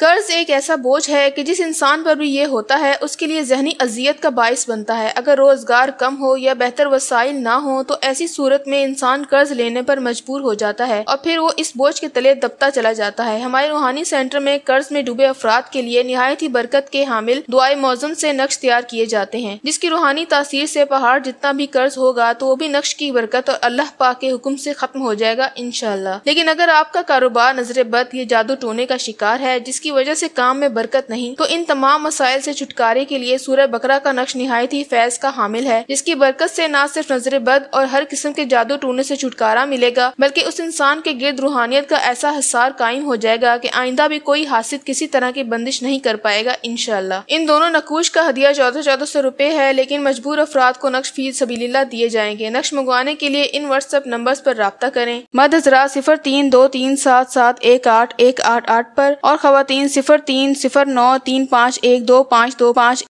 कर्ज एक ऐसा बोझ है कि जिस इंसान पर भी ये होता है उसके लिए जहनी अजियत का बायस बनता है अगर रोज़गार कम हो या बेहतर वसाइल ना हो तो ऐसी सूरत में इंसान कर्ज लेने पर मजबूर हो जाता है और फिर वो इस बोझ के तले दबता चला जाता है हमारे रूहानी सेंटर में कर्ज में डूबे अफराद के लिए नहायत ही बरकत के हामिल दुआ मौजूद से नक्श तैयार किए जाते हैं जिसकी रूहानी तासीर से पहाड़ जितना भी कर्ज होगा तो वो भी नक्श की बरकत और अल्लाह पा के हुक्म से खत्म हो जाएगा इनशाला लेकिन अगर आपका कारोबार नजर बद ये जादू टोने का शिकार है जिसकी की वजह से काम में बरकत नहीं तो इन तमाम मसाइल से छुटकारे के लिए सूरह बकरा का नक्श नहायत ही फैज का हामिल है जिसकी बरकत से न सिर्फ नजर बद और हर किस्म के जादू टूने से छुटकारा मिलेगा बल्कि उस इंसान के गिर्द रूहानियत का ऐसा हिसार कायम हो जाएगा की आइंदा भी कोई हासिल किसी तरह की बंदिश नहीं कर पाएगा इनशाला इन दोनों नकूश का हदिया चौदह चौदह सौ रुपए है लेकिन मजबूर अफराद को नक्श फी सबीला दिए जाएंगे नक्श मंगवाने के लिए इन व्हाट्सएप नंबर आरोप रबता करें मद हजरा सिफर तीन दो तीन सात सात एक आठ एक आठ आठ आरोप और खातन तीन सिफर तीन सिफर नौ तीन पाँच एक दो पाँच दो पाँच